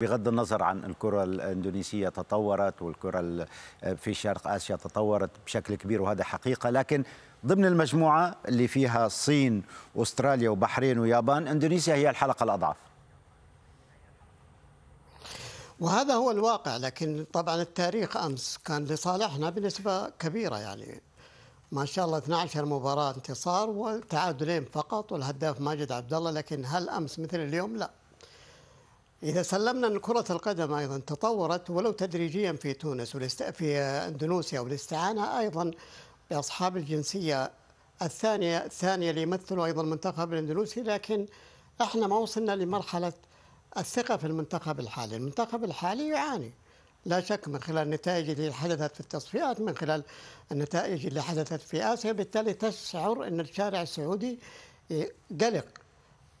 بغض النظر عن الكرة الإندونيسية تطورت والكرة في شرق آسيا تطورت بشكل كبير وهذا حقيقة لكن ضمن المجموعة اللي فيها الصين وأستراليا وبحرين ويابان إندونيسيا هي الحلقة الأضعف وهذا هو الواقع لكن طبعا التاريخ أمس كان لصالحنا بنسبة كبيرة يعني ما شاء الله 12 مباراة انتصار والتعادلين فقط والهداف ماجد عبد الله لكن هل أمس مثل اليوم لا إذا سلمنا أن كرة القدم أيضا تطورت ولو تدريجيا في تونس والاست... في أندونوسيا والاستعانة أيضا بأصحاب الجنسية الثانية الثانية اللي يمثلوا أيضا المنتخب الأندونوسي لكن احنا ما وصلنا لمرحلة الثقة في المنتخب الحالي، المنتخب الحالي يعاني لا شك من خلال النتائج اللي حدثت في التصفيات من خلال النتائج اللي حدثت في آسيا بالتالي تشعر أن الشارع السعودي قلق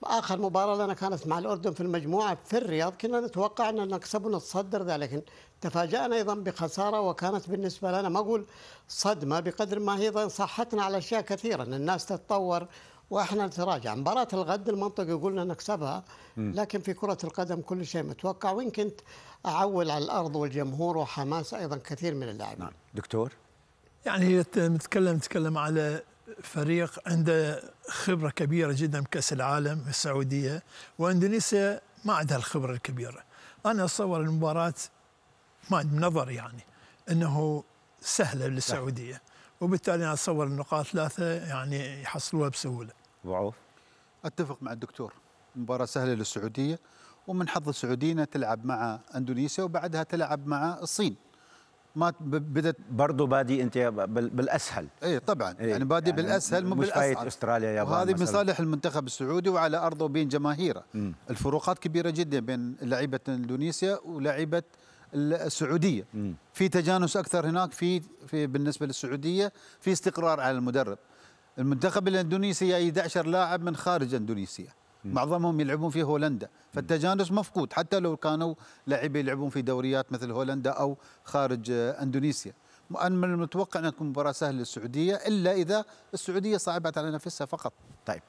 اخر مباراه لنا كانت مع الاردن في المجموعه في الرياض كنا نتوقع ان نكسب ونتصدر ذلك تفاجانا ايضا بخساره وكانت بالنسبه لنا ما اقول صدمه بقدر ما هي ايضا صحتنا على اشياء كثيره ان الناس تتطور واحنا نتراجع مباراه الغد المنطقي قلنا نكسبها لكن في كره القدم كل شيء متوقع وان كنت اعول على الارض والجمهور وحماس ايضا كثير من اللاعبين نعم. دكتور يعني نتكلم نتكلم على فريق عنده خبرة كبيرة جدا بكأس العالم في السعودية وإندونيسيا ما عندها الخبرة الكبيرة أنا أتصور المباراة ما نظر يعني أنه سهلة للسعودية وبالتالي أنا أتصور النقاط ثلاثة يعني يحصلوها بسهولة وعوف أتفق مع الدكتور مباراة سهلة للسعودية ومن حظ السعودية تلعب مع أندونيسيا وبعدها تلعب مع الصين ما بدت برضه بادي انت بالاسهل اي طبعا إيه يعني بادي يعني بالاسهل مو بالاصعب استراليا يا وهذه من صالح المنتخب السعودي وعلى ارضه وبين جماهيره مم. الفروقات كبيره جدا بين لعيبه اندونيسيا ولعيبه السعوديه مم. في تجانس اكثر هناك في, في بالنسبه للسعوديه في استقرار على المدرب المنتخب الاندونيسي 11 لاعب من خارج اندونيسيا معظمهم يلعبون في هولندا فالتجانس مفقود حتى لو كانوا لاعبين يلعبون في دوريات مثل هولندا أو خارج أندونيسيا أنا من المتوقع أن تكون مباراة سهلة للسعودية إلا إذا السعودية صعبت على نفسها فقط طيب